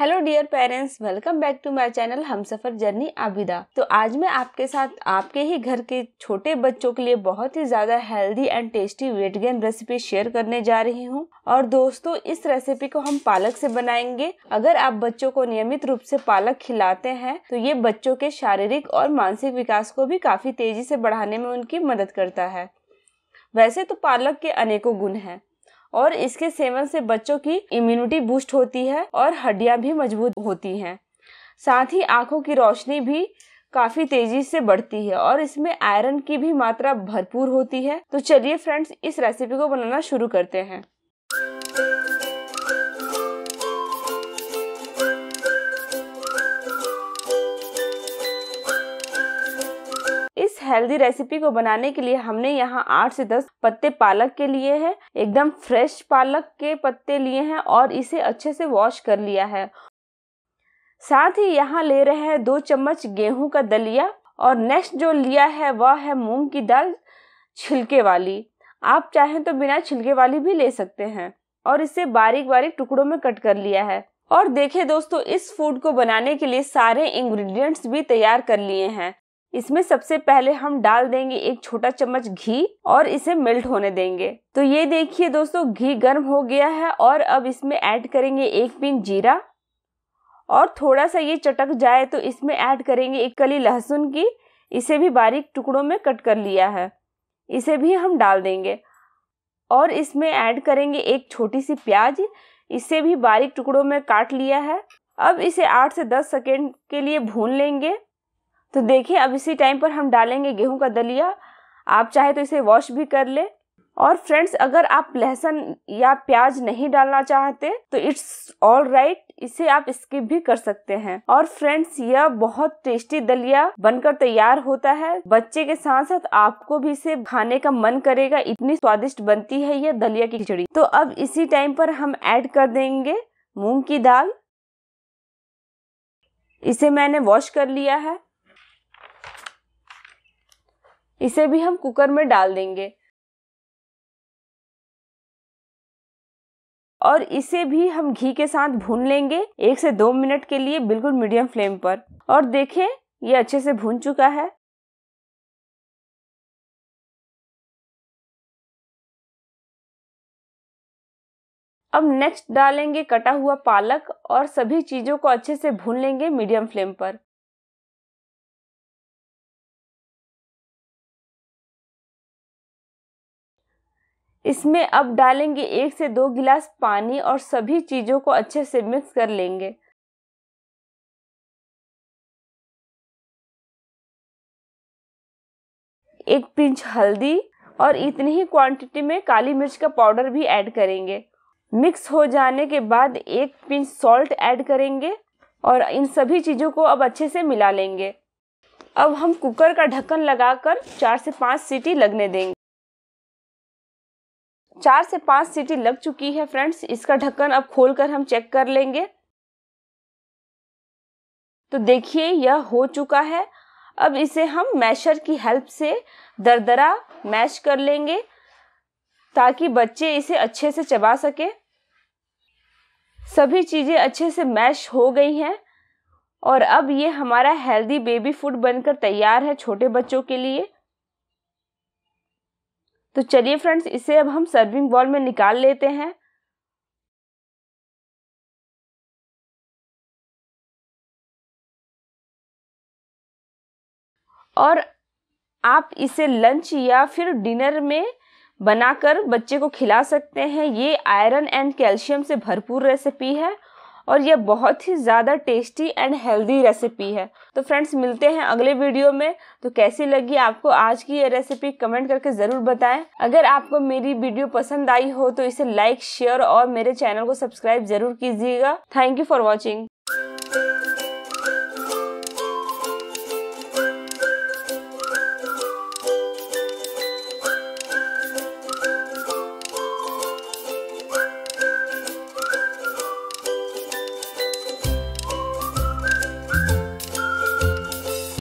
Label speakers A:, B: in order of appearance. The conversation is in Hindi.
A: hello dear parents welcome back to my channel हम सफर जर्नी आबिदा तो आज मैं आपके साथ आपके ही घर के छोटे बच्चों के लिए बहुत ही ज्यादा healthy and tasty weight gain recipe share करने जा रही हूँ और दोस्तों इस रेसिपी को हम पालक से बनाएंगे अगर आप बच्चों को नियमित रूप से पालक खिलाते हैं तो ये बच्चों के शारीरिक और मानसिक विकास को भी काफी तेजी से बढ़ाने में उनकी मदद करता है वैसे तो पालक के अनेकों गुण हैं और इसके सेवन से बच्चों की इम्यूनिटी बूस्ट होती है और हड्डियाँ भी मजबूत होती हैं साथ ही आँखों की रोशनी भी काफ़ी तेज़ी से बढ़ती है और इसमें आयरन की भी मात्रा भरपूर होती है तो चलिए फ्रेंड्स इस रेसिपी को बनाना शुरू करते हैं हेल्दी रेसिपी को बनाने के लिए हमने यहाँ आठ से दस पत्ते पालक के लिए है एकदम फ्रेश पालक के पत्ते लिए हैं और इसे अच्छे से वॉश कर लिया है साथ ही यहाँ ले रहे हैं दो चम्मच गेहूं का दलिया और नेक्स्ट जो लिया है वह है मूंग की दाल छिलके वाली आप चाहें तो बिना छिलके वाली भी ले सकते हैं और इसे बारीक बारीक टुकड़ों में कट कर लिया है और देखे दोस्तों इस फूड को बनाने के लिए सारे इंग्रेडिएंट्स भी तैयार कर लिए हैं इसमें सबसे पहले हम डाल देंगे एक छोटा चम्मच घी और इसे मेल्ट होने देंगे तो ये देखिए दोस्तों घी गर्म हो गया है और अब इसमें ऐड करेंगे एक पिन जीरा और थोड़ा सा ये चटक जाए तो इसमें ऐड करेंगे एक कली लहसुन की इसे भी बारीक टुकड़ों में कट कर लिया है इसे भी हम डाल देंगे और इसमें ऐड करेंगे एक छोटी सी प्याज इसे भी बारीक टुकड़ों में काट लिया है अब इसे आठ से दस सेकेंड के लिए भून लेंगे तो देखिए अब इसी टाइम पर हम डालेंगे गेहूं का दलिया आप चाहे तो इसे वॉश भी कर ले और फ्रेंड्स अगर आप लहसुन या प्याज नहीं डालना चाहते तो इट्स ऑल राइट इसे आप स्किप भी कर सकते हैं और फ्रेंड्स यह बहुत टेस्टी दलिया बनकर तैयार होता है बच्चे के साथ साथ आपको भी इसे खाने का मन करेगा इतनी स्वादिष्ट बनती है यह दलिया की खिचड़ी तो अब इसी टाइम पर हम ऐड कर देंगे मूंग की दाल
B: इसे मैंने वॉश कर लिया है इसे भी हम कुकर में डाल देंगे और इसे भी हम घी के साथ भून लेंगे एक से दो मिनट के लिए बिल्कुल मीडियम फ्लेम पर और देखें ये अच्छे से भून चुका है अब नेक्स्ट डालेंगे कटा हुआ पालक और सभी चीज़ों को अच्छे से भून लेंगे मीडियम फ्लेम पर इसमें अब डालेंगे एक से दो गिलास पानी और सभी चीज़ों को अच्छे से मिक्स कर लेंगे एक पिंच हल्दी और इतनी ही क्वांटिटी में काली मिर्च
A: का पाउडर भी ऐड करेंगे मिक्स हो जाने के बाद एक पिंच सॉल्ट ऐड करेंगे और इन सभी चीज़ों को अब अच्छे से मिला लेंगे अब हम कुकर का ढक्कन लगाकर चार से पांच सीटी लगने देंगे चार से पाँच सीटी लग चुकी है फ्रेंड्स इसका ढक्कन अब खोलकर हम चेक कर लेंगे तो देखिए यह हो चुका है अब इसे हम मैशर की हेल्प से दरदरा मैश कर लेंगे ताकि बच्चे इसे अच्छे से चबा सके सभी चीज़ें अच्छे से मैश हो गई हैं और अब ये हमारा हेल्दी बेबी फूड बनकर तैयार है छोटे
B: बच्चों के लिए तो चलिए फ्रेंड्स इसे अब हम सर्विंग बॉल में निकाल लेते हैं और आप इसे लंच या फिर डिनर में बनाकर बच्चे को
A: खिला सकते हैं ये आयरन एंड कैल्शियम से भरपूर रेसिपी है और यह बहुत ही ज़्यादा टेस्टी एंड हेल्दी रेसिपी है तो फ्रेंड्स मिलते हैं अगले वीडियो में तो कैसी लगी आपको आज की ये रेसिपी कमेंट करके ज़रूर बताएं अगर आपको मेरी वीडियो पसंद आई हो तो इसे लाइक शेयर और मेरे चैनल को सब्सक्राइब जरूर कीजिएगा थैंक यू फॉर वॉचिंग